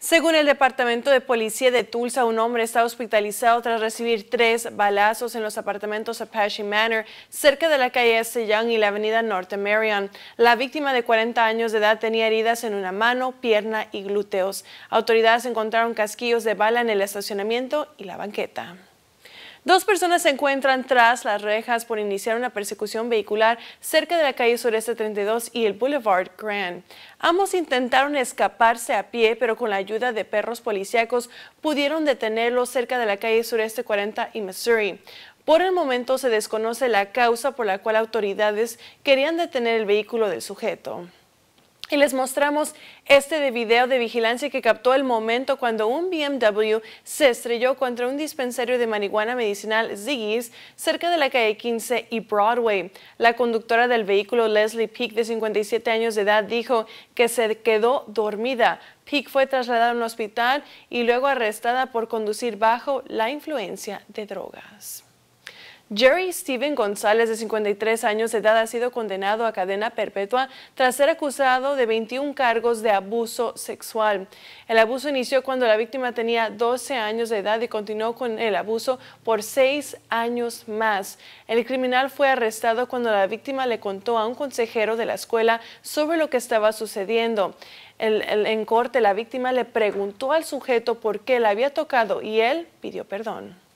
Según el Departamento de Policía de Tulsa, un hombre está hospitalizado tras recibir tres balazos en los apartamentos Apache Manor, cerca de la calle S. Young y la avenida Norte Marion. La víctima de 40 años de edad tenía heridas en una mano, pierna y glúteos. Autoridades encontraron casquillos de bala en el estacionamiento y la banqueta. Dos personas se encuentran tras las rejas por iniciar una persecución vehicular cerca de la calle Sureste 32 y el Boulevard Grand. Ambos intentaron escaparse a pie, pero con la ayuda de perros policíacos pudieron detenerlos cerca de la calle Sureste 40 y Missouri. Por el momento se desconoce la causa por la cual autoridades querían detener el vehículo del sujeto. Y les mostramos este video de vigilancia que captó el momento cuando un BMW se estrelló contra un dispensario de marihuana medicinal Ziggy's cerca de la calle 15 y Broadway. La conductora del vehículo Leslie Peak de 57 años de edad dijo que se quedó dormida. Peak fue trasladada a un hospital y luego arrestada por conducir bajo la influencia de drogas. Jerry Steven González, de 53 años de edad, ha sido condenado a cadena perpetua tras ser acusado de 21 cargos de abuso sexual. El abuso inició cuando la víctima tenía 12 años de edad y continuó con el abuso por seis años más. El criminal fue arrestado cuando la víctima le contó a un consejero de la escuela sobre lo que estaba sucediendo. en corte, la víctima le preguntó al sujeto por qué la había tocado y él pidió perdón.